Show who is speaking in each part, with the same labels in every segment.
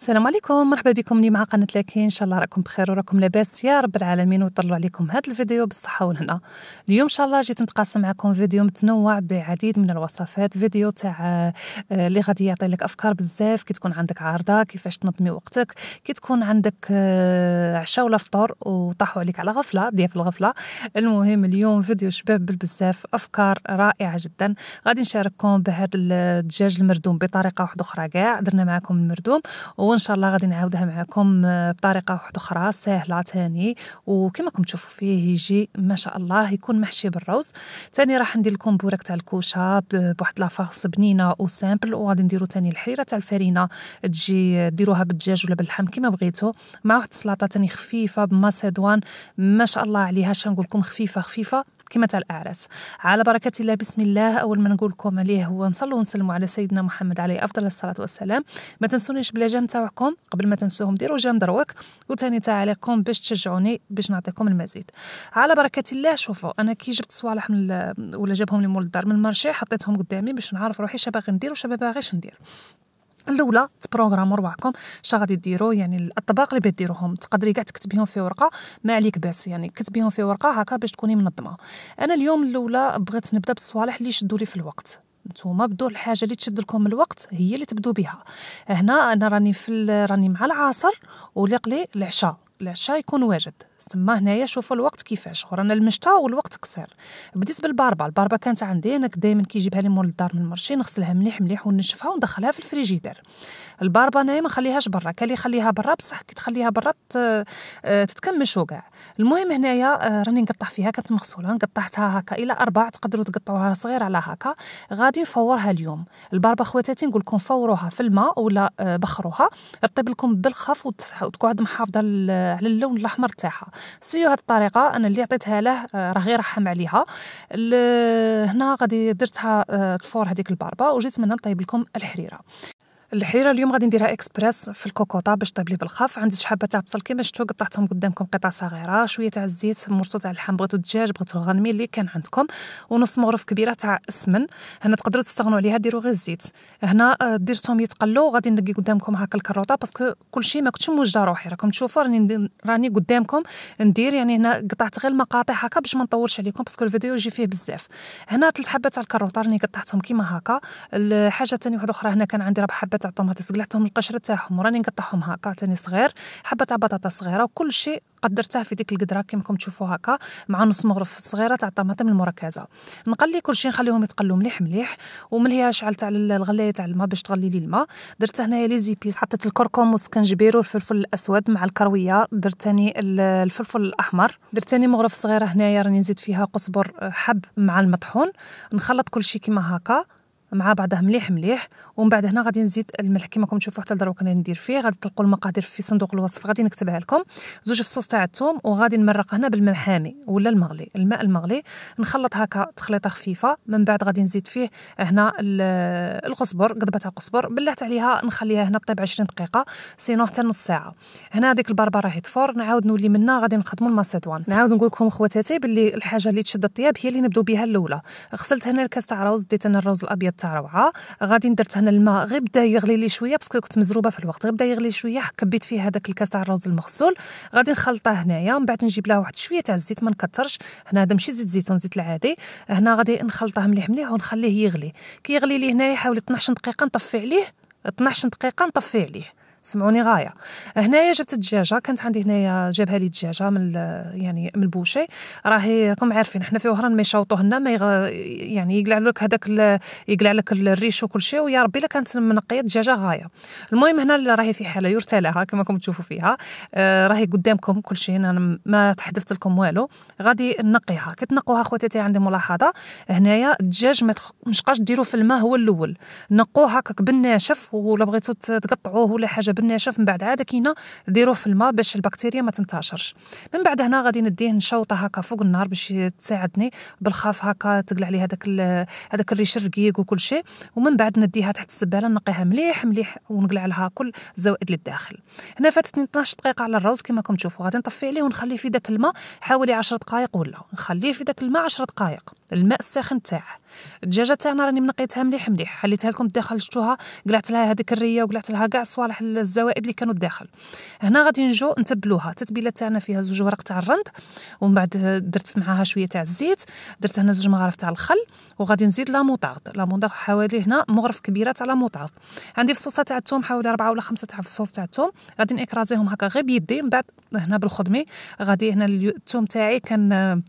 Speaker 1: السلام عليكم مرحبا بكم لي مع قناه لاكي ان شاء الله راكم بخير وراكم لاباس يا رب العالمين وطلعوا عليكم هذا الفيديو بالصحه والهنا اليوم ان شاء الله جيت نتقاسم معكم فيديو متنوع بعديد من الوصفات فيديو تاع آه، اللي غادي يعطي لك افكار بزاف كي تكون عندك عارضه كيفاش تنظمي وقتك كي تكون عندك آه، عشاء ولا فطور وطاحوا عليك على غفله ضياف الغفله المهم اليوم فيديو شباب بالبزاف افكار رائعه جدا غادي نشارككم بهذا الدجاج المردوم بطريقه واحده اخرى كاع درنا معكم المردوم و وان شاء الله غادي نعاودها معكم آه، بطريقه واحده اخرى سهله ثاني وكما راكم تشوفوا فيه يجي ما شاء الله يكون محشي بالروز ثاني راح ندير لكم بورك تاع الكوشه بواحد لافاغس بنينه وسامبل وغادي نديرو ثاني الحريره تاع الفرينه تجي ديروها بالدجاج ولا باللحم كما بغيتو مع واحد السلطه ثاني خفيفه بماسيدوان ما شاء الله عليها شنقول لكم خفيفه خفيفه كما تاع الاعراس على بركه الله بسم الله اول ما نقول لكم عليه هو نصلوا ونسلموا على سيدنا محمد عليه افضل الصلاه والسلام ما تنسونيش بلا جام تاعكم قبل ما تنسوهم ديروا جام دروك وثاني تعليقكم باش تشجعوني باش نعطيكم المزيد على بركه الله شوفوا انا كي جبت صوالح من ولا جابهم لي مول الدار من المارشي حطيتهم قدامي باش نعرف روحي شباغي ندير وشبا باغيش ندير الاولى تبروغرامو رواحكم اش غادي ديروا يعني الاطباق اللي بديروهم تقدري كاع تكتبيهم في ورقه ما عليك باس يعني كتبيهم في ورقه هكا باش تكوني منظمه انا اليوم الاولى بغيت نبدا بالصوالح اللي يشدوا لي في الوقت نتوما بدو الحاجه اللي تشد لكم الوقت هي اللي تبدو بها هنا انا راني في راني مع العصر ولقلي العشاء العشاء يكون واجد تما هنايا شوفوا الوقت كيفاش ورانا المشتا والوقت قصير بديت بالباربه الباربه كانت عندي انا دائما كيجيبها لي مول الدار من المرشي نغسلها مليح مليح ونشفها وندخلها في الفريجيدر الباربه نايمة ما نخليهاش برا كان يخليها برا بصح كي تخليها برا آه، تتكمش وكاع المهم هنايا آه، راني نقطع فيها كانت مغسوله قطعتها هكا الى اربع تقدروا تقطعوها صغير على هكا غادي نفورها اليوم الباربه خواتاتي نقول لكم فوروها في الماء ولا آه، بخروها طيب لكم بالخف وتقعد محافظه على اللون الاحمر تاعها سيو هذه الطريقه انا اللي عطيتها له آه، راه غير رحم عليها هنا غادي درتها تفور آه، هذيك الباربه وجيت منها نطيب لكم الحريره الحريره اليوم غادي نديرها اكسبريس في الكوكوطا باش طيب لي بالخف عندي شحابه تاع بصل كيما شفتو قطعتهم قدامكم قطع صغيره شويه تاع الزيت مرصو تاع اللحم بغيتو الدجاج بغيتو الغنمي اللي كان عندكم ونص مغرف كبيره تاع السمن هنا تقدروا تستغنوا عليها ديروا غير الزيت هنا آه، درتهم يتقلوا غادي نلقي قدامكم هاك الكروطه باسكو كلشي ما كنتش موجه روحي راكم تشوفوا راني راني قدامكم ندير يعني هنا قطعت غير المقاطع هكا باش ما نطولش عليكم باسكو الفيديو يجي فيه بزاف هنا ثلاث حبات تاع الكروطه راني قطعتهم كيما هكا الحاجه ثاني واحده اخرى هنا كان عندي ربع حبه تعطيهم تسقلعتهم القشر تاعهم وراني نقطعهم هكا تاني صغير حبه تاع بطاطا صغيره وكل شيء قدرتها في ديك القدره كيما راكم تشوفوا هكا مع نص مغرف صغيره تاع الطماطم المركزه نقلي كلشي نخليهم يتقلوا مليح مليح ومليها شعل تاع الغلايه تاع الماء باش تغلي لي الماء درت هنايا لي زيبيس حطيت الكركم والسكنجبير والفلفل الاسود مع الكرويه درت ثاني الفلفل الاحمر درت ثاني مغرف صغيره هنايا راني نزيد فيها قزبر حب مع المطحون نخلط كلشي كيما هكا مع بعضها مليح مليح ومن بعد هنا غادي نزيد الملح كما راكم تشوفوا حتى لدروك انا ندير فيه غادي تلقوا المقادير في صندوق الوصف غادي نكتبها لكم زوج فصوص تاع الثوم وغادي نمرق هنا بالماء حامي ولا المغلي الماء المغلي نخلط هكا تخليطه خفيفه من بعد غادي نزيد فيه هنا القزبر قضبه تاع قزبر بلعت عليها نخليها هنا طيب 20 دقيقه سينو حتى نص ساعه هنا هذيك البربره راهي تفور نعاود نولي منها غادي نخدموا الماسيدوان نعاود نقول لكم خواتاتي باللي الحاجه اللي تشد الطياب هي اللي نبداو بها الاولى غسلت هنا الكاس تاع الرز ديت انا الابيض حتى روعه غادي درت هنا الماء غير بدا يغلي لي شويه باسكو كنت مزروبه في الوقت غير بدا يغلي شويه كبيت فيه هذاك الكاس تاع الروز المغسول غادي نخلطه هنايا من بعد نجيب له واحد شويه تاع الزيت ما نكثرش هنا هذا ماشي زيت زيتون زيت العادي هنا غادي نخلطه مليح مليح ونخليه يغلي كي يغلي لي هنايا حوالي 12 دقيقه نطفي عليه 12 دقيقه نطفي عليه سمعوني غايه هنايا جبت الدجاجه كانت عندي هنايا جابها لي الدجاجه من يعني من البوشي راهي راكم عارفين حنا في وهران ما يشوطوه هنا ما يغ... يعني يقلع لك هذاك يقلع لك الريش وكل شيء ويا ربي الا كانت منقيه الدجاجه غايه المهم هنا راهي في حاله يرتالها كما راكم تشوفوا فيها آه، راهي قدامكم كل شيء انا ما تحدفت لكم والو غادي نقيها كتنقوها خواتاتي عندي ملاحظه هنايا الدجاج ما مش قاش ديروه في الماء هو الاول نقوه هكاك بالناشف ولا بغيتو تقطعوه ولا حاجه الحاجه بالناشف من بعد عاد كاينه ديروه في الماء باش البكتيريا ما تنتشرش من بعد هنا غادي نديه نشوطه هكا فوق النار باش تساعدني بالخاف هكا تقلع لي هذاك هذاك الريش الرقيق وكل شيء ومن بعد نديها تحت السباله نقيها مليح مليح ونقلع لها كل الزوائد للداخل هنا فاتتني 12 دقيقه على الروز كما راكم تشوفوا غادي نطفي عليه ونخليه في داك الماء حوالي 10 دقائق ولا نخليه في داك الماء 10 دقائق الماء الساخن تاعه الدجاجه تاعنا راني منقيتها مليح مليح حليتها لكم الداخل شفتوها قلعت لها هذيك الريه وقلعت لها كاع الصوالح الزوائد اللي كانوا الداخل هنا غادي نجو نتبلوها التتبيله تاعنا فيها زوج ورق تاع الرند ومن بعد درت معاها شويه تاع الزيت درت هنا زوج مغارف تاع الخل وغادي نزيد لا موطارد لا موطارد حوالي هنا مغرف كبيره تاع لا موطارد عندي فصوصه تاع الثوم حوالي أربعة ولا خمسة تاع فصوص تاع الثوم غادي نكرازيهم هكا غير بيدي من بعد هنا بالخدمه غادي هنا الثوم تاعي كان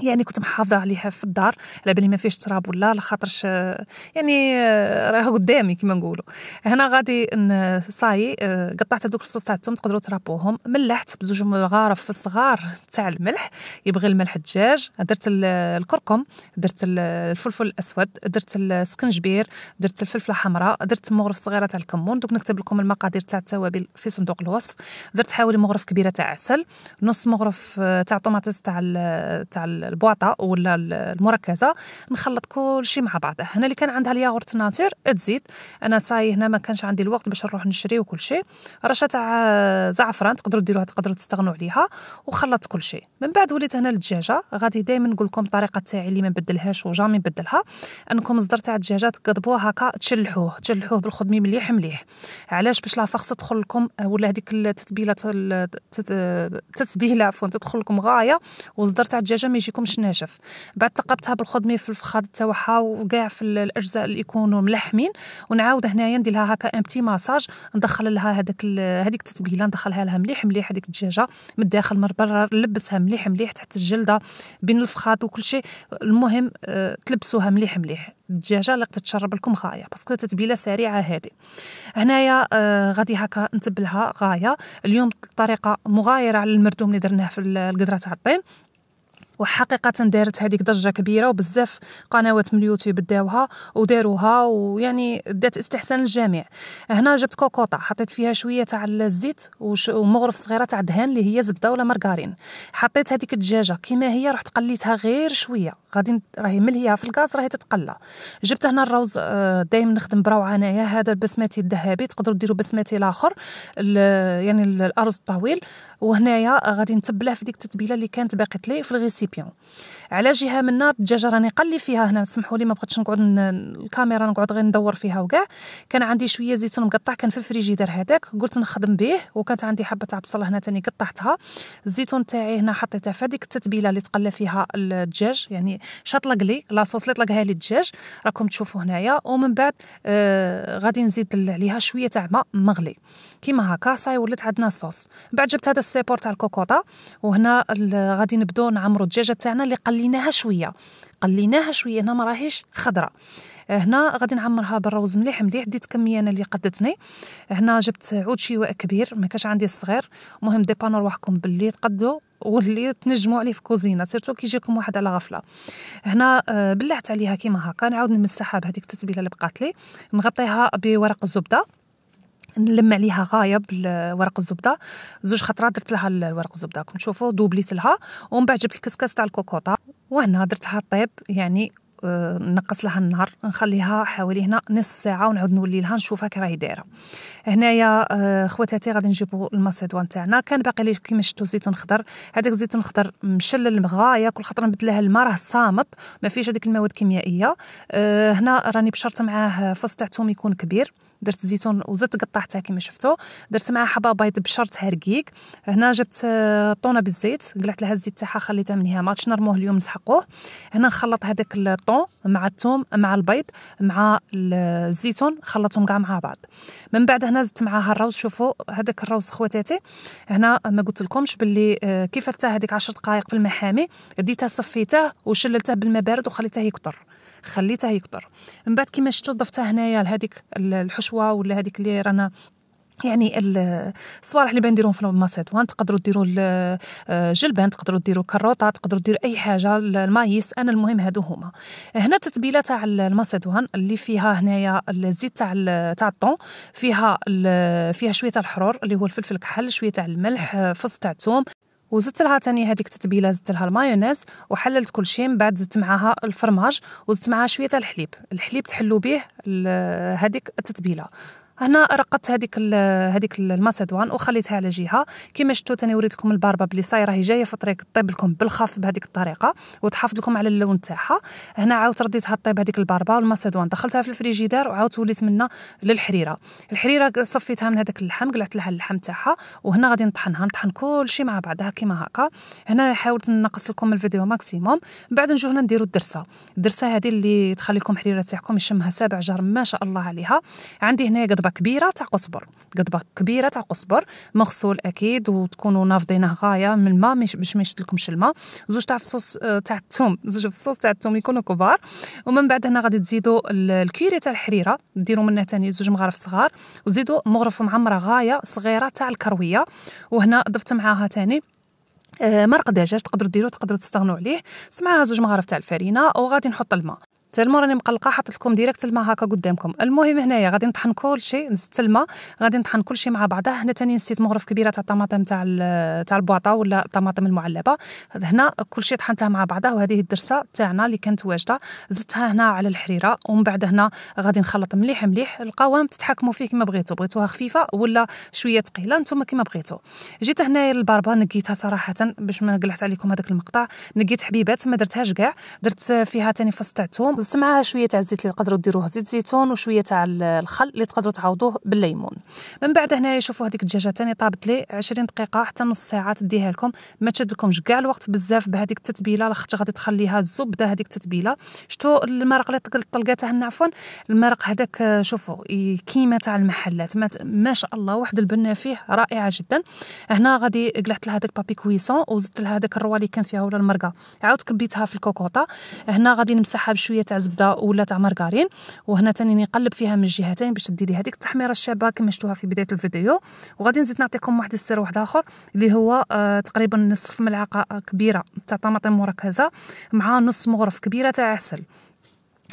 Speaker 1: يعني كنت محافظه عليها في الدار على بالي ما فيش تراب ولا لخاطرش آه، يعني آه، راه قدامي كما نقولوا هنا غادي صاي آه، قطعت هذوك الفصوص تاع تقدروا ترابوهم ملحت بزوج مغارف الصغار تاع الملح يبغي الملح الدجاج درت الكركم درت الفلفل الاسود درت السكنجبير درت الفلفله حمراء درت مغرف صغيره تاع الكمون دوك نكتب لكم المقادير تاع التوابل في صندوق الوصف درت حوالي مغرف كبيره تاع عسل نص مغرف تاع طوماطيس تاع تاع البواطه ولا المركزه نخلط كل شيء مع بعضه هنا اللي كان عندها الياغورت ناتور تزيد انا ساي هنا ما كانش عندي الوقت باش نروح نشري وكل شيء رشه تاع زعفران تقدروا ديروها تقدروا تستغنوا عليها وخلطت كل شيء من بعد وليت هنا الدجاجه غادي دائما نقول لكم الطريقه تاعي اللي ما نبدلهاش وجامي نبدلها انكم مصدر تاع الدجاجه تقضبوه هكا تشلحوه تشلحوه بالخدمي مليح مليح علاش باش لا فخص تدخل لكم ولا هذيك التتبيله التتبيله عفوا تدخل لكم غايه وصدر تاع الدجاجه ما يجي يجيكمش ناشف بعد ثقبتها بالخضمي في الفخاد تاعها وكاع في الاجزاء اللي يكونوا ملحمين ونعاود هنايا ندير لها هكا ان بتي ماساج ندخل لها هذاك هذيك التتبيله ندخلها لها مليح مليح هذيك الدجاجه من الداخل من برا نلبسها مليح مليح تحت الجلده بين الفخاد وكل شيء المهم آه، تلبسوها مليح مليح الدجاجه اللي تتشرب لكم غايه باسكو تتبيله سريعه هذه هنايا آه غادي هكا نتبلها غايه اليوم طريقه مغايره على المردوم اللي درناه في القدره تاع الطين وحقيقه دارت هذيك ضجه كبيره وبزاف قنوات من اليوتيوب داوها وداروها ويعني دات استحسان الجميع هنا جبت كوكوطه حطيت فيها شويه تاع الزيت ومغرف صغيره تاع دهان اللي هي زبده ولا مارغارين حطيت هذيك الدجاجه كما هي رحت قليتها غير شويه غادي راهي ملهيها في الغاز راهي تتقلى جبت هنا الروز آه، دايما نخدم براو انايا هذا البسماتي الذهبي تقدروا ديروا بسماتي الاخر يعني الارز الطويل وهنايا غادي نتبله في ديك التتبيله اللي كانت باقيت لي في الغيسيب ريسيبيون على جهه من نار الدجاجه راني قلي فيها هنا سمحوا لي ما بغيتش نقعد الكاميرا نقعد غير ندور فيها وكاع كان عندي شويه زيتون مقطع كان في الفريجيدير هذاك قلت نخدم به وكانت عندي حبه تاع بصله هنا تاني قطعتها الزيتون تاعي هنا حطيتها في هذيك التتبيله اللي تقلى فيها الدجاج يعني شطلق لي لاصوص اللي طلقها لي الدجاج راكم تشوفوا هنايا ومن بعد آه غادي نزيد عليها شويه تاع ماء مغلي كيما هكا صاي ولات عندنا صوص بعد جبت هذا السيبور تاع الكوكوطه وهنا غادي نبداو نعمرو الدجاجه تاعنا اللي قليناها شويه قليناها شويه هنا ما راهيش خضراء آه، هنا غادي نعمرها بالروز مليح مليح ديت كميه انا اللي قدتني هنا جبت عود شواء كبير ما كاش عندي الصغير مهم ديبانو رواحكم باللي تقدو واللي تنجموا عليه في كوزينه سيرتو كيجيكم واحد على غفله هنا آه، بلعت عليها كيما هكا نعاود نمسحها بهذيك التتبيله اللي بقات لي نغطيها بورق الزبده نلم عليها غايه بالورق الزبده زوج خطرات درت لها الورق الزبده كنت تشوفوا دوبليت لها ومن بعد جبت الكسكاس تاع الكوكوطه وهنا درتها طيب يعني آه، نقص لها النار نخليها حوالي هنا نصف ساعه ونعود نولي لها نشوفها كي راهي دايره هنايا آه، خواتاتي غادي نجيبو الماسيدوان تاعنا كان باقي لي كيما شفتوا زيتون خضر هذاك الزيتون الخضر مشلل غايه كل خطره نبدلها الماء راه صامت ما فيش هذيك المواد الكيميائيه آه، هنا راني بشرت معاه فص تاع يكون كبير درت الزيتون وزدت قطعتها كما شفتوا درت معها حبه بيض بشرت تهركيك هنا جبت آه، طونه بالزيت قلعت لها الزيت تاعها خليتها من هي ما نرموه اليوم نسحقوه هنا نخلط هذاك الطون مع الثوم مع البيض مع الزيتون خلطهم كاع مع بعض من بعد هنا زدت معاها الروز شوفوا هذاك الروز خواتاتي هنا ما قلت لكمش باللي آه، كيف درتها هذيك 10 دقائق في المحامي ديتها صفيته وشللته بالماء بارد وخليته يكثر خليته يكبر من بعد كيما شفتوا ضفتها هنايا لهذيك الحشوه ولا هذيك اللي رانا يعني الصوالح اللي بنديروهم في الماسيدوان تقدروا ديروا الجلبان آه، تقدروا ديروا كروطه تقدروا ديروا اي حاجه المايس انا المهم هادو هما هنا التتبيله تاع الماسيدوان اللي فيها هنايا الزيت تاع تاع الطون فيها فيها شويه تاع الحرور اللي هو الفلفل الكحل شويه تاع الملح آه، فص تاع الثوم وزدت لها ثاني هذيك التتبيله زدت لها المايونيز وحللت كل شيء من بعد زدت معاها الفرماج وزدت معاها شويه الحليب الحليب تحلو به هذيك التتبيله هنا رقدت هذيك هذيك الماسيدوان وخليتها على جهه كما شفتوا ثاني وريتكم الباربه بلي صاي راهي جايه في طريق طيب لكم بالخف بهذيك الطريقه وتحافظ لكم على اللون تاعها هنا عاود رديتها طيب هذيك الباربه والماسيدوان دخلتها في الفريجيدار وعاود وليت منها للحريره الحريره صفيتها من هذاك اللحم قلعت لها اللحم تاعها وهنا غادي نطحنها نطحن كل شيء مع بعضها كيما هكا هنا حاولت نقص لكم الفيديو ماكسيموم بعد نجو هنا نديروا الدرسه الدرسه هذه اللي تخلي لكم حريره تاعكم يشمها سابع جرم ما شاء الله عليها عندي هنا قد قضبه كبيره تاع قصبر قضبه كبيره تاع قصبر مغسول اكيد وتكونوا نافضينه غايه من الماء باش ما يشتلكمش الماء زوج تاع فصوص آه، تاع الثوم زوج فصوص تاع الثوم يكونوا كبار ومن بعد هنا غادي تزيدوا الكيري تاع الحريره ديروا منها ثاني زوج مغارف صغار وزيدوا مغرف معمره غايه صغيره تاع الكرويه وهنا ضفت معاها ثاني آه، مرق دجاج تقدروا ديروه تقدروا تستغنوا عليه سمعها زوج مغارف تاع الفرينه وغادي نحط الماء حتى المهم راني مقلقه حطيت لكم ديريكت الماء هكا قدامكم المهم هنايا غادي نطحن كل شيء نزت الماء غادي نطحن كل شيء مع بعضه هنا ثاني نسيت مغرف كبيره تاع الطماطم تاع تاع البواطه ولا الطماطم المعلبه هنا كل شيء طحنته مع بعضه وهذه الدرسه تاعنا اللي كانت واجده زدتها هنا على الحريره ومن بعد هنا غادي نخلط مليح مليح القوام تتحكموا فيه كما بغيتوا بغيتوها خفيفه ولا شويه ثقيله نتوما كما بغيتوا جيت هنايا للبربه نقيتها صراحه باش ما نقلعت عليكم هذاك المقطع نقيت حبيبات ما درتهاش كاع درت فيها ثاني فص تاع الثوم بالسمعه شويه تاع الزيت اللي تقدروا ديروه زيت زيتون وشويه تاع الخل اللي تقدروا تعوضوه بالليمون من بعد هنايا شوفوا هذيك الدجاجه تاني طابت لي 20 دقيقه حتى نص ساعه تديها لكم ما تشدلكمش كاع الوقت بزاف بهذيك التتبيله لاخاطش غادي تخليها الزبده هذيك التتبيله شفتوا المرق اللي طلقاته هنا عفوا المرق هذاك آه، شوفوا كيما تاع المحلات ما شاء الله واحد البنه فيه رائعه جدا هنا غادي قلعت لها داك بابي كويسون وزدت لها داك الروا اللي كان فيها ولا المرقه عاود كبيتها في الكوكوطه هنا غادي نمسحها بشويه تاع زبده ولا تاع مارغارين وهنا تاني نقلب فيها من الجهتين باش ديري هذيك التحميره الشابه كما شفتوها في بدايه الفيديو وغادي نزيد نعطيكم واحد السر واحد اخر اللي هو آه تقريبا نصف ملعقه كبيره تاع طماطم مركزه مع نص مغرف كبيره تاع عسل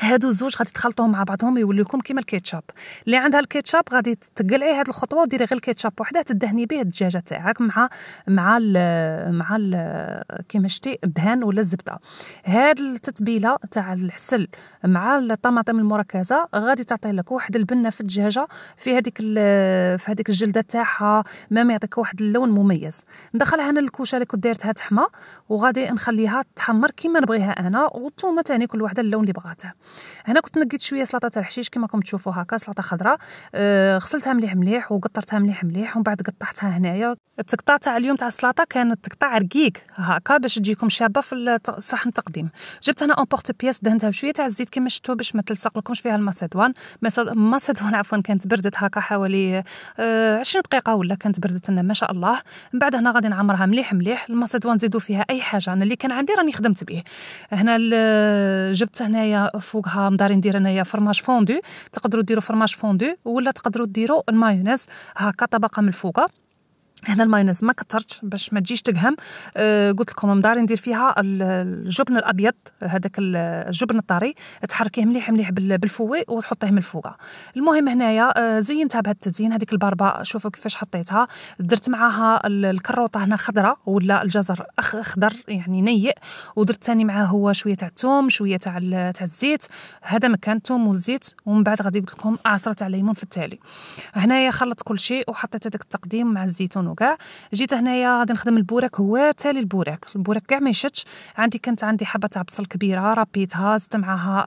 Speaker 1: هادو زوج غادي تخلطوهم مع بعضهم يولي لكم كيما الكيتشاب اللي عندها الكيتشاب غادي تقلعي هاد الخطوه وديري غير الكيتشاب وحده تدهني به الدجاجه تاعك مع مع الـ مع الـ كيما شتي الدهان ولا الزبده هاد التتبيله تاع العسل مع الطماطم المركزه غادي تعطي لك واحد البنه في الدجاجه في هذيك في هذيك الجلده تاعها ما يعطيك واحد اللون مميز ندخلها انا الكوشه اللي كنت دايرتها تحمى وغادي نخليها تحمر كيما نبغيها انا والثومه ثاني كل وحده اللون اللي بغاتها هنا كنت نقيت شويه سلطه تاع الحشيش كما راكم تشوفوا هكا سلطه خضراء أه، غسلتها مليح مليح وقطرتها مليح مليح ومن بعد قطعتها هنايا التقطاع تاع اليوم تاع السلطه كانت تقطع رقيق هكا باش تجيكم شابه في صحن التقديم جبت هنا اون بورت بياس دهنتها بشويه تاع الزيت كما شفتوا باش ما تلصقلكمش فيها الماسيدوان الماسيدوان عفوا كانت بردت هكا حوالي 20 أه، دقيقه ولا كانت بردت لنا ما شاء الله من بعد هنا غادي نعمرها مليح مليح الماسيدوان نزيدو فيها اي حاجه انا اللي كان عندي راني خدمت به هنا جبت هنايا فوقها مدارين ندير انايا فرماج فوندو تقدروا ديروا فرماج فوندو ولا تقدروا ديروا المايونيز هكا طبقه من الفوقه هنا المايونيز ما كثرتش باش ما تجيش تقهم أه قلت لكم مداري ندير فيها الجبن الابيض هذاك الجبن الطري تحركيه مليح مليح بالفوي وتحطيه من الفوق المهم هنايا أه، زينتها بهذا التزيين هذيك الباربه شوفوا كيفاش حطيتها درت معاها الكروطه هنا خضراء ولا الجزر اخضر يعني نيء ودرت ثاني معاه هو شويه تاع الثوم شويه تاع تاع الزيت هذا مكان الثوم والزيت ومن بعد غادي قلت لكم عصره آه، تاع الليمون في التالي هنايا خلطت كل شيء وحطيت هذاك التقديم مع الزيتون وكاع جيت هنايا غادي نخدم البوراك هو تالي البوراك البوراك كاع ما يشتش عندي كانت عندي حبه تاع بصل كبيره ربيتها زدت معاها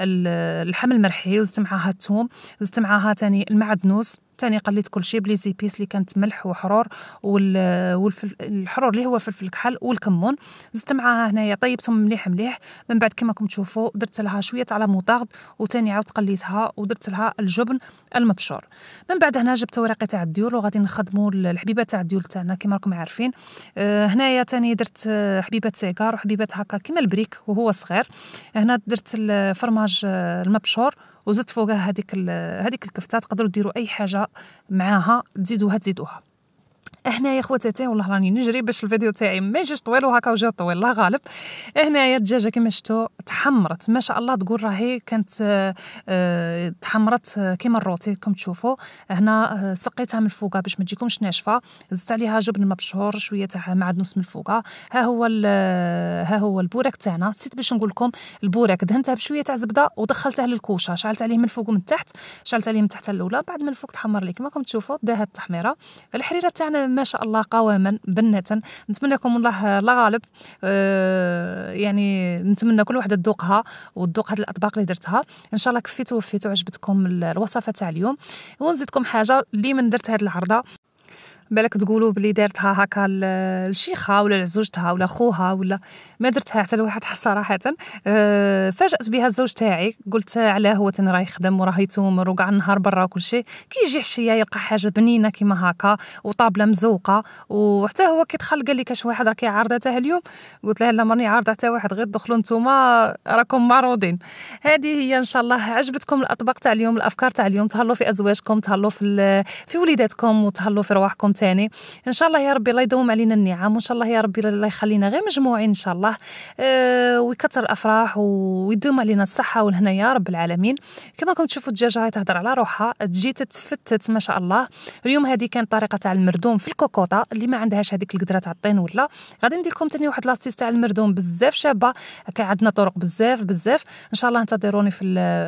Speaker 1: اللحم المرحي وزدت معاها الثوم زدت معاها تاني المعدنوس الثاني قليت كل شيء بلي زيبيس اللي كانت ملح وحرور والحرور اللي هو فلفل كحل والكمون زدت معاها هنايا طيبتهم مليح مليح من بعد كما راكم تشوفوا درت لها شويه على موطاغد وثاني عاود قليتها ودرت لها الجبن المبشور من بعد هنا جبت ورقه تاع الديول وغادي نخدموا الحبيبه تاع الديول تاعنا كما راكم عارفين آه، هنايا ثاني درت حبيبه سيكار وحبيبه هكا كما البريك وهو صغير هنا درت الفرماج المبشور وزدت فوقها هذيك هذيك الكفته تقدروا ديروا اي حاجه معاها تزيدوها تزيدوها هنايا خواتاتي والله راني نجري باش الفيديو تاعي ما يجيش طويل وهكا وجا طويل الله غالب هنايا الدجاجه كما شفتوا تحمرت ما شاء الله تقول راهي كانت آه، آه، تحمرت آه، كيما الروتي كم تشوفوا هنا سقيتها من الفوقه باش ما تجيكمش ناشفه زدت عليها جبن مبشور شويه تاع معدنوس من الفوقه ها هو ها هو البورك تاعنا نسيت باش نقول لكم البورك دهنته بشويه تاع زبده ودخلته للكوشه شعلت عليه من الفوق ومن تحت شعلت عليه من تحت الاولى بعد من الفوق تحمر لي كما راكم تشوفوا داها التحميره الحريره تاعنا ما شاء الله قواما بناتا نتمنى لكم الله الله غالب أه يعني نتمنى كل وحده تذوقها وتذوق هذه الاطباق اللي درتها ان شاء الله كفيتو وفيتو عجبتكم الوصفه تاع اليوم ونزيدكم حاجه اللي من درت هذه العرضه بالك تقولوا بلي دارتها هكا لشيخها ولا لزوجتها ولا خوها ولا ما درتها حتى لواحد صراحه أه فاجات بها الزوج تاعي قلت علاه هو تن راه يخدم وراه يتومر وكاع النهار برا وكل شيء كيجي حشيه يلقى حاجه بنينه كيما هكا وطابله مزوقه وحتى هو كي دخل قال لي كاش واحد راه عارضة حتى اليوم قلت له لا ماني عارضه حتى واحد غير دخلوا نتوما راكم معروضين هذه هي ان شاء الله عجبتكم الاطباق تاع اليوم الافكار تاع اليوم تهلوا في ازواجكم تهلوا في في وليداتكم وتهلوا في رواحكم ثاني ان شاء الله يا ربي الله يدوم علينا النعم وان شاء الله يا ربي الله يخلينا غير مجموعين ان شاء الله آه، ويكثر الافراح ويدوم علينا الصحه والهنا يا رب العالمين كما راكم تشوفوا الدجاجه راهي تهضر على روحها تجي تتفتت ما شاء الله اليوم هذه كانت طريقه تاع المردوم في الكوكوطه اللي ما عندهاش هذيك القدره تاع الطين ولا غادي ندير لكم ثاني واحد لاستيس تاع المردوم بزاف شابه كاين عندنا طرق بزاف بزاف ان شاء الله انتظروني في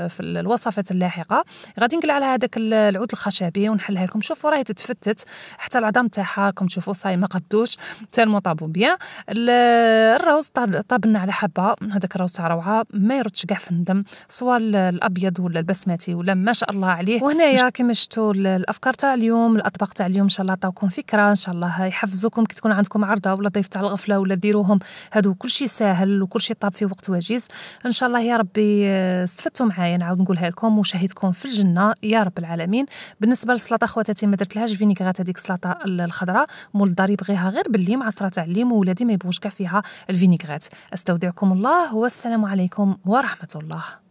Speaker 1: في الوصفات اللاحقه غادي نقلع على هذاك العود الخشبي ونحلها لكم شوفوا راهي تتفتت حتى العظام تاعها راكم تشوفوا صاي ما قدوش تالمو طابو بيان الروز طابنا على حبه هذاك الروز تاع روعه ما يردش كاع في الندم سواء الابيض ولا البسماتي ولا ما شاء الله عليه وهنايا كما شفتوا الافكار تاع اليوم الاطباق تاع اليوم ان شاء الله تعطوكم فكره ان شاء الله يحفزوكم كي تكون عندكم عرضه ولا ضيف تاع الغفله ولا ديروهم هادو كل شيء ساهل وكل شيء طاب في وقت وجيز ان شاء الله يا ربي آه، استفدتوا معايا نعاود نقولها لكم وشاهدكم في الجنه يا رب العالمين بالنسبه للسلطه خواتاتي ما درتلهاش لهاش فينيغرات هذيك السلطه السلطه الخضراء مول الدار يبغيها غير باللي مع عصره تاع الليم وولادي ما يبغوش كاع فيها الفينيغريت استودعكم الله والسلام عليكم ورحمه الله